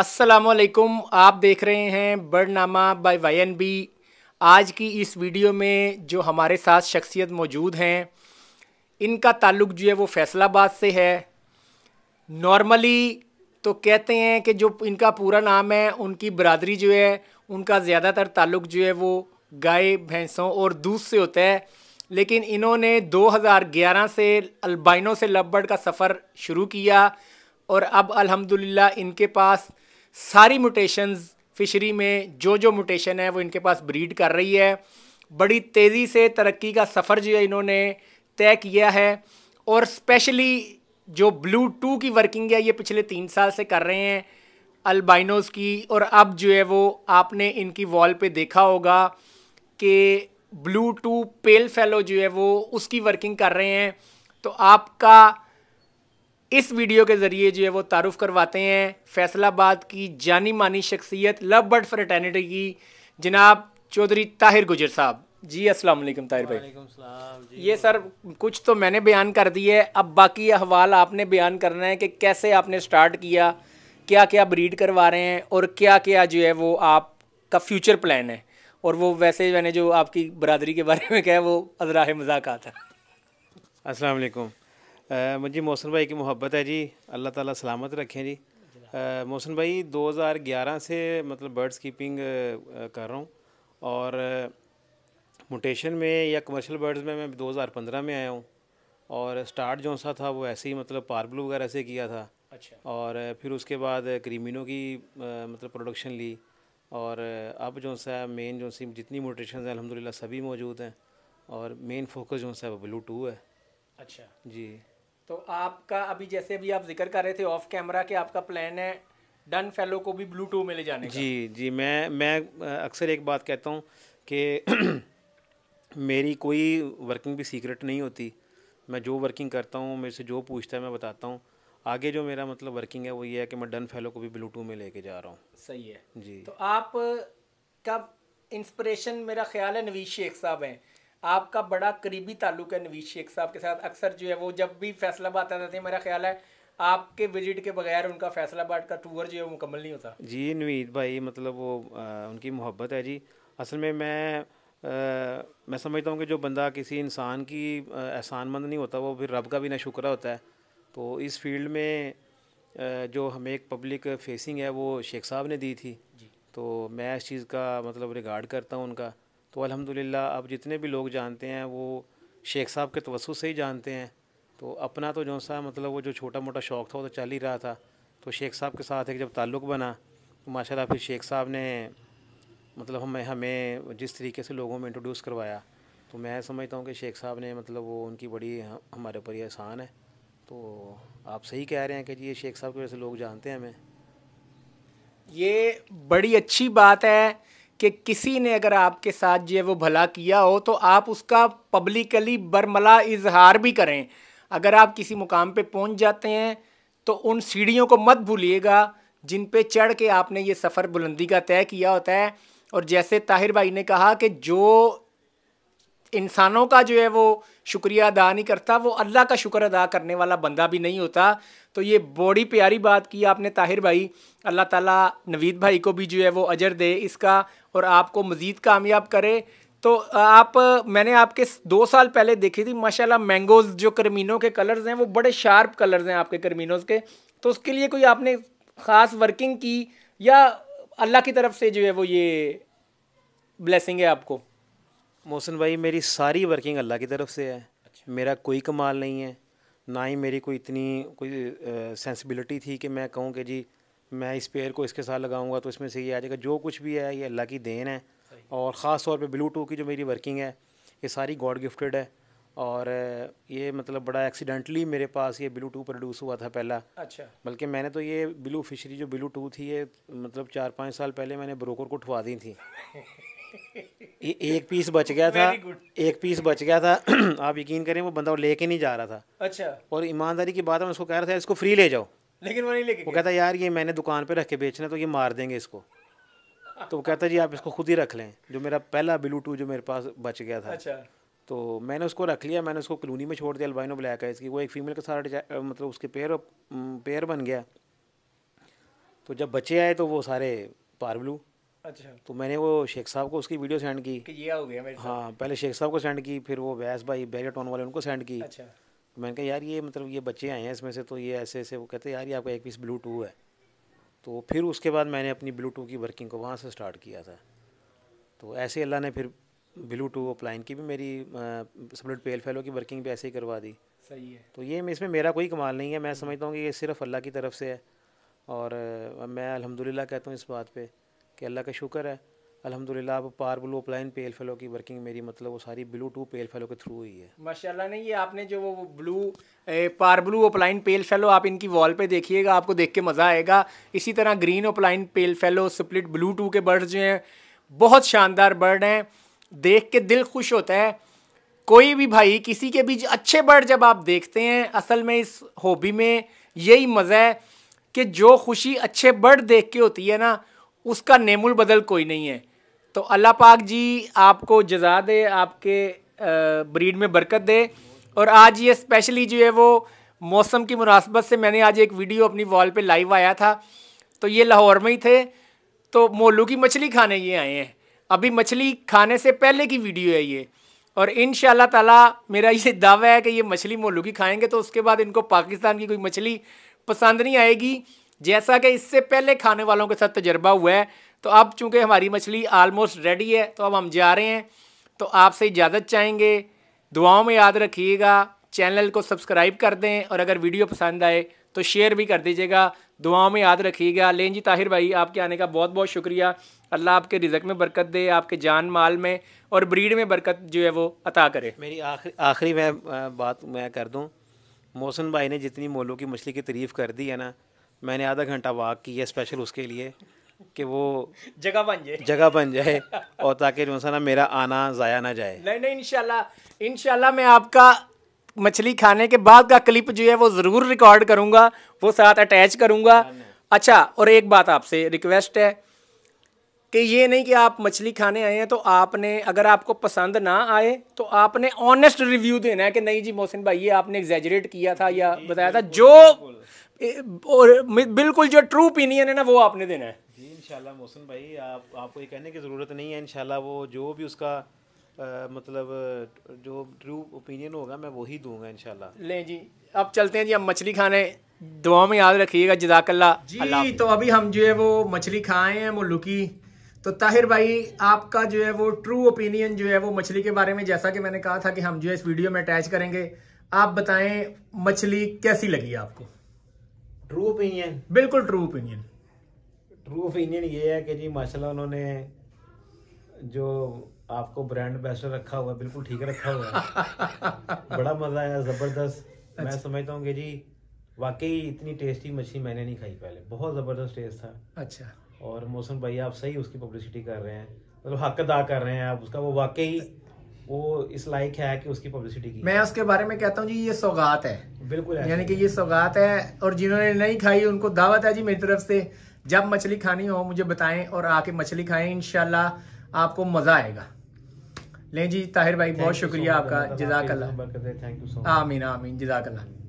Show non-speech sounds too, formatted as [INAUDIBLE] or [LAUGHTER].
असलकुम आप देख रहे हैं बर्डनामा बाय वाईएनबी आज की इस वीडियो में जो हमारे साथ शख्सियत मौजूद हैं इनका ताल्लुक जो है वो फैसलाबाद से है नॉर्मली तो कहते हैं कि जो इनका पूरा नाम है उनकी बरदरी जो है उनका ज़्यादातर ताल्लुक जो है वो गाय भैंसों और दूध से होता है लेकिन इन्होंने 2011 से अल्बाइनों से लबड़ का सफ़र शुरू किया और अब अल्हम्दुलिल्लाह इनके पास सारी म्यूटेशंस फिशरी में जो जो म्यूटेशन है वो इनके पास ब्रीड कर रही है बड़ी तेज़ी से तरक्की का सफ़र जो है इन्होंने तय किया है और स्पेशली जो ब्लू टू की वर्किंग है ये पिछले तीन साल से कर रहे हैं अल्बाइनोज़ की और अब जो है वो आपने इनकी वॉल पे देखा होगा कि ब्लू टू पेल फेलो जो है वो उसकी वर्किंग कर रहे हैं तो आपका इस वीडियो के ज़रिए जो है वो तारुफ करवाते हैं फैसलाबाद की जानी मानी शख्सियत लव बर्ड फ्रेटर्निटी की जनाब चौधरी ताहिर गुजर साहब जी अस्सलाम वालेकुम ताहिर भाई जी ये सर कुछ तो मैंने बयान कर दिए अब बाकी अहवाल आपने बयान करना है कि कैसे आपने स्टार्ट किया क्या क्या ब्रीड करवा रहे हैं और क्या क्या जो है वो आपका फ्यूचर प्लान है और वो वैसे मैंने जो आपकी बरदरी के बारे में कहा वो अजराह मजाक आता असलकुम मुझे मोहसन भाई की मोहब्बत है जी अल्लाह ताला सलामत रखें जी मोहसन भाई 2011 से मतलब बर्ड्स कीपिंग कर रहा हूँ और मोटेशन में या कमर्शियल बर्ड्स में मैं 2015 में आया हूँ और स्टार्ट जो सा था वो ऐसे ही मतलब पार्बलू वगैरह से किया था अच्छा और फिर उसके बाद क्रीमिनो की मतलब प्रोडक्शन ली और अब जो सा मेन जो सी जितनी मोटेशन हैं अलहमदिल्ला सभी मौजूद हैं और मेन फोकस जो सा वो ब्लू टू है अच्छा जी तो आपका अभी जैसे अभी आप जिक्र कर रहे थे ऑफ कैमरा के आपका प्लान है डन फेलो को भी ब्लू में ले जाने जी का। जी मैं मैं अक्सर एक बात कहता हूँ कि [CLEARS THROAT] मेरी कोई वर्किंग भी सीक्रेट नहीं होती मैं जो वर्किंग करता हूँ मेरे से जो पूछता है मैं बताता हूँ आगे जो मेरा मतलब वर्किंग है वो ये है कि मैं डन फेलो को भी ब्लूटूथ में लेके जा रहा हूँ सही है जी तो आप का इंस्परेशन मेरा ख्याल है नवीद शेख साहब हैं आपका बड़ा करीबी ताल्लुक है नवीद शेख साहब के साथ अक्सर जो है वो जब भी फैसला बात आता थे मेरा ख्याल है आपके विजिट के बगैर उनका फैसला बाट का टूर जो है वो मुकम्मल नहीं होता जी नवीद भाई मतलब वो आ, उनकी मोहब्बत है जी असल में मैं आ, मैं समझता हूँ कि जो बंदा किसी इंसान की एहसानमंद नहीं होता वो फिर रब का भी ना शुक्र होता है तो इस फील्ड में आ, जो हमें एक पब्लिक फेसिंग है वो शेख साहब ने दी थी तो मैं इस चीज़ का मतलब रिगार्ड करता हूँ उनका तो अल्हम्दुलिल्लाह अब जितने भी लोग जानते हैं वो शेख साहब के तवसु से ही जानते हैं तो अपना तो जो सा मतलब वो जो छोटा मोटा शौक़ था वो तो चल ही रहा था तो शेख साहब के साथ एक जब ताल्लुक़ बना तो माशाल्लाह फिर शेख साहब ने मतलब हमें हमें जिस तरीके से लोगों में इंट्रोड्यूस करवाया तो मैं समझता हूँ कि शेख साहब ने मतलब वो उनकी बड़ी हमारे ऊपर एहसान है तो आप सही कह रहे हैं कि जी ये शेख साहब की वजह से लोग जानते हैं हमें ये बड़ी अच्छी बात है कि किसी ने अगर आपके साथ जो वो भला किया हो तो आप उसका पब्लिकली बरमला इजहार भी करें अगर आप किसी मुकाम पे पहुंच जाते हैं तो उन सीढ़ियों को मत भूलिएगा जिन पे चढ़ के आपने ये सफ़र बुलंदी का तय किया होता है और जैसे ताहिर भाई ने कहा कि जो इंसानों का जो है वो शुक्रिया अदा नहीं करता वो अल्लाह का शुक्र अदा करने वाला बंदा भी नहीं होता तो ये बड़ी प्यारी बात की आपने ताहिर भाई अल्लाह ताला नवीद भाई को भी जो है वो अजर दे इसका और आपको मज़ीद कामयाब करे तो आप मैंने आपके दो साल पहले देखी थी माशाल्लाह मैंगोज़ जो करमीनों के कलर्स हैं वो बड़े शार्प कलर्स हैं आपके करमीनोज़ के तो उसके लिए कोई आपने ख़ास वर्किंग की या अल्लाह की तरफ से जो है वो ये ब्लेसिंग है आपको मोहसिन भाई मेरी सारी वर्किंग अल्लाह की तरफ से है अच्छा। मेरा कोई कमाल नहीं है ना ही मेरी कोई इतनी कोई सेंसिबिलिटी थी कि मैं कहूँ कि जी मैं इस पेयर को इसके साथ लगाऊंगा तो इसमें से ये आ जाएगा जो कुछ भी है ये अल्लाह की देन है और ख़ास तौर पे ब्लूटूथ की जो मेरी वर्किंग है ये सारी गॉड गिफ्टेड है और ये मतलब बड़ा एक्सीडेंटली मेरे पास ये ब्लू टू प्रोड्यूस हुआ था पहला अच्छा बल्कि मैंने तो ये ब्लू फिशरी जो ब्लू टू थी ये मतलब चार पाँच साल पहले मैंने ब्रोकर को उठवा दी थी [LAUGHS] ये एक पीस बच गया था एक पीस बच गया था [CLEARS THROAT] आप यकीन करें वो बंदा लेके नहीं जा रहा था अच्छा और ईमानदारी की बात मैं उसको कह रहा था इसको फ्री ले जाओ लेकिन वो नहीं लेके वो कहता यार ये मैंने दुकान पे रख के बेचना तो ये मार देंगे इसको तो वो कहता जी आप इसको खुद ही रख लें जो मेरा पहला ब्लूटूथ जो मेरे पास बच गया था अच्छा तो मैंने उसको रख लिया मैंने उसको कलोनी में छोड़ दिया अलबाइनो ब्लैक है इसकी वो एक फीमेल के साथ मतलब उसके पैर पैर बन गया तो जब बच्चे आए तो वो सारे पार ब्लू अच्छा तो मैंने वो शेख साहब को उसकी वीडियो सेंड की कि ये हो गया मेरे हाँ पहले शेख साहब को सेंड की फिर वो वैस भाई टोन वाले उनको सेंड की अच्छा तो मैंने कहा यार ये मतलब ये बच्चे आए हैं इसमें से तो ये ऐसे ऐसे वो कहते यार ये आपका एक पीस ब्लू टू है तो फिर उसके बाद मैंने अपनी ब्लू टू की वर्किंग को वहाँ से स्टार्ट किया था तो ऐसे अल्लाह ने फिर ब्लू टू अपलाइन की भी मेरी सबलेट पेल फेलो की वर्किंग भी ऐसे ही करवा दी सही है तो ये इसमें मेरा कोई कमाल नहीं है मैं समझता हूँ कि ये सिर्फ अल्लाह की तरफ से है और मैं अलहमदिल्ला कहता हूँ इस बात पर कि अल्लाह का शुक्र है अल्हम्दुलिल्लाह अब par blue opaline pale fallow की वर्किंग मेरी मतलब वो सारी ब्लू टू पेल फेलो के थ्रू ही है माशाल्लाह नहीं ये आपने जो वो ब्लू ए, par blue opaline pale fallow आप इनकी वॉल पे देखिएगा आपको देख के मज़ा आएगा इसी तरह green opaline pale fallow split blue too के बर्ड जो हैं बहुत शानदार बर्ड हैं देख के दिल खुश होता है कोई भी भाई किसी के भी अच्छे बर्ड जब आप देखते हैं असल में इस हॉबी में यही मज़ा है कि जो खुशी अच्छे बर्ड देख के होती है ना उसका नेमुल बदल कोई नहीं है तो अल्लाह पाक जी आपको जजा दे आपके ब्रीड में बरकत दे और आज ये स्पेशली जो है वो मौसम की मुनासबत से मैंने आज एक वीडियो अपनी वॉल पे लाइव आया था तो ये लाहौर में ही थे तो मोलू की मछली खाने ये आए हैं अभी मछली खाने से पहले की वीडियो है ये और इन ताला मेरा ये दावा है कि ये मछली मोलू की खाएंगे तो उसके बाद इनको पाकिस्तान की कोई मछली पसंद नहीं आएगी जैसा कि इससे पहले खाने वालों के साथ तजर्बा हुआ है तो अब चूँकि हमारी मछली आलमोस्ट रेडी है तो अब हम जा रहे हैं तो आपसे इजाज़त चाहेंगे दुआओं में याद रखिएगा चैनल को सब्सक्राइब कर दें और अगर वीडियो पसंद आए तो शेयर भी कर दीजिएगा दुआओं में याद रखिएगा लेन जी ताहिर भाई आपके आने का बहुत बहुत शुक्रिया अल्लाह आपके रिजक में बरकत दे आपके जान माल में और ब्रीड में बरकत जो है वो अता करे मेरी आखिरी आखिरी मैं बात मैं कर दूँ मोहसन भाई ने जितनी मोलों की मछली की तारीफ़ कर दी है ना मैंने आधा घंटा वाक किया स्पेशल उसके लिए कि वो जगह बन जाए जगह बन जाए और ताकि जो सा ना मेरा आना ज़ाया ना जाए नहीं नहीं इनशाला इनशाला मैं आपका मछली खाने के बाद का क्लिप जो है वो ज़रूर रिकॉर्ड करूँगा वो साथ अटैच करूँगा अच्छा और एक बात आपसे रिक्वेस्ट है कि ये नहीं कि आप मछली खाने आए हैं तो आपने अगर आपको पसंद ना आए तो आपने ऑनेस्ट रिव्यू देना है कि नहीं जी मोहसिन भाई ये आपने एग्जेजरेट किया था या बताया था जो और बिल्कुल जो ट्रू ओपिनियन है ना वो आपने देना है जी इंशाल्लाह मोहसिन भाई आप आपको ये कहने की ज़रूरत नहीं है इंशाल्लाह वो जो भी उसका आ, मतलब जो ट्रू ओपिनियन होगा मैं वही दूंगा इंशाल्लाह लें जी अब चलते हैं जी हम मछली खाने दुआ में याद रखिएगा जदाकल्ला जी तो अभी हम जो है वो मछली खाए हैं वो लुकी तो ताहिर भाई आपका जो है वो ट्रू ओपिनियन जो है वो मछली के बारे में जैसा कि मैंने कहा था कि हम जो है इस वीडियो में अटैच करेंगे आप बताएं मछली कैसी लगी आपको ट्रू ओपिनियन बिल्कुल ट्रू ओपिनियन ट्रू ओपिनियन ये है कि जी माशाल्लाह उन्होंने जो आपको ब्रांड एम्बेसडर रखा हुआ बिल्कुल ठीक रखा हुआ [LAUGHS] बड़ा मज़ा आया ज़बरदस्त अच्छा। मैं समझता हूँ कि जी वाकई इतनी टेस्टी मछली मैंने नहीं खाई पहले बहुत ज़बरदस्त टेस्ट था अच्छा और मोहसिन भाई आप सही उसकी पब्लिसिटी कर रहे हैं मतलब हक अदा कर रहे हैं आप उसका वो वाकई वो इस लायक है कि उसकी पब्लिसिटी की मैं उसके बारे में कहता हूँ जी ये सौगात है बिल्कुल यानी कि ये सौगात है और जिन्होंने नहीं खाई उनको दावत है जी मेरी तरफ से जब मछली खानी हो मुझे बताएं और आके मछली खाएं इनशाला आपको मजा आएगा लें जी ताहिर भाई बहुत शुक्रिया आपका जजाकल्ला आमीन आमीन जजाकल्ला